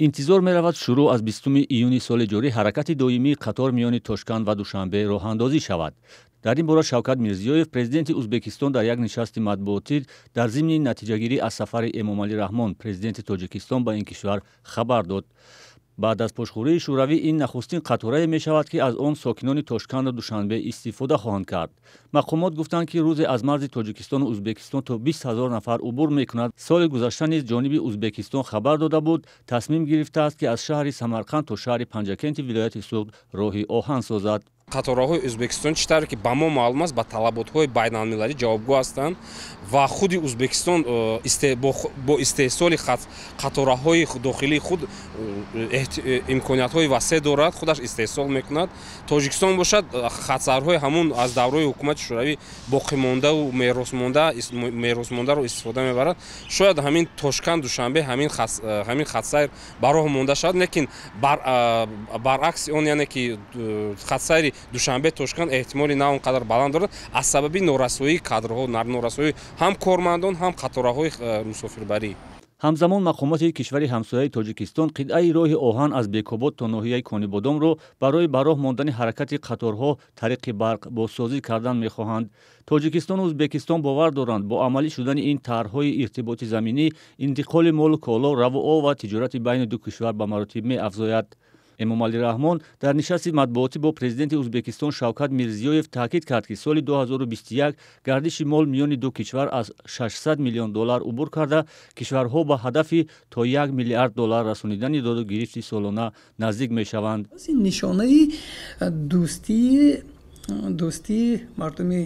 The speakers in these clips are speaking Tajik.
интизор меравад шурӯъ аз бисту июни соли ҷорӣ ҳаракати доимии қатор миёни тошканд ва душанбе роҳандозӣ шавад дар ин бора шавкат мирзиёев президенти ӯзбекистон дар як нишасти матбуотӣ дар зимни натиҷагирӣ аз сафари эмомалӣ раҳмон президенти тоҷикистон ба ин кишвар хабар дод баъд аз пошхӯрии шӯравӣ ин нахустин қаторае мешавад ки аз он сокинони тошканда душанбе истифода хоҳанд кард мақомот гуфтанд ки рӯзе аз марзи тоҷикистону ӯзбекистон то бист ҳазор нафар убур мекунад соли гузашта низ ҷониби ӯзбекистон хабар дода буд тасмим гирифтааст ки аз шаҳри самарқанд то шаҳри панҷакенти вилояти суғд роҳи оҳан созад қатораҳои ӯзбекистон чӣ таре ки ба мо маълум аст ба талаботҳои байналмилалӣ ҷавобгӯ ҳастанд ва худи ӯзбекистон э, бо истеҳсоли қатораҳои дохилии худ э, э, имкониятҳои васеъ дорад худаш истеҳсол мекунад тоҷикистон бошад хатсарҳои ҳамун аз давраи ҳукумати шӯравӣ боқимондаву меросмонда меросмондаро истифода мебарад шояд ҳамин тошканд душанбе ҳамин хатсайр ба роҳ монда шавад лекин баръакси он яъне ки хатсайри душанбе тошканд эҳтимоли на он қадар баланд дорад аз сабаби норасоии кадрҳо норасоии ҳам кормандон ҳам қатораҳои э, мусофирбарӣ ҳамзамон мақомоти кишвари ҳамсояи тоҷикистон қитъаи роҳи оҳан аз бекобод то ноҳияи конибодомро барои ба роҳ мондани ҳаракати қаторҳо тариқи барқ бозсозӣ кардан мехоҳанд тоҷикистону ӯзбекистон бовар доранд бо амалӣ шудани ин тарҳҳои иртиботи заминӣ интиқоли молу коло равоо ва тиҷорати байни ду кишвар ба маротиб меафзояд эмомалӣ раҳмон дар нишасти матбуотӣ бо президенти ӯзбекистон шавкат мирзиёев таъкид кард ки соли 2021 гардиши мол миёни ду кишвар аз 600 миллион доллар убур карда кишварҳо ба ҳадафи то 1 миллиард доллар расонидани доду гирифти солона наздик мешаванд нишонаи дӯсти дӯстии мардуми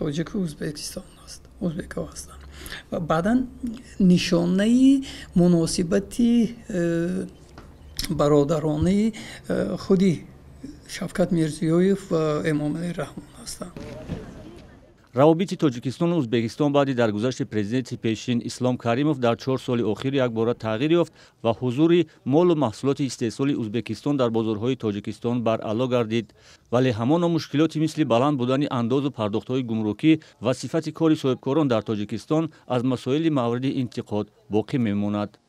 тоҷику узбекистон аст узбеко ҳастанд ва баъдан нишонаи муносибати э, бародарони э, худи шавкат мирзиёев ва эмомали раҳмон ҳастанд равобити тоҷикистону узбекистон баъди даргузашти президенти пешин ислом каримов дар чор соли охир якбора тағйир ёфт ва ҳузури молу маҳсулоти истеҳсоли узбекистон дар бозорҳои тоҷикистон баръало гардид вале ҳамоно мушкилоти мисли баланд будани андозу пардохтҳои гумрукӣ ва сифати кори соҳибкорон дар тоҷикистон аз масоили мавриди интиқод боқӣ мемонад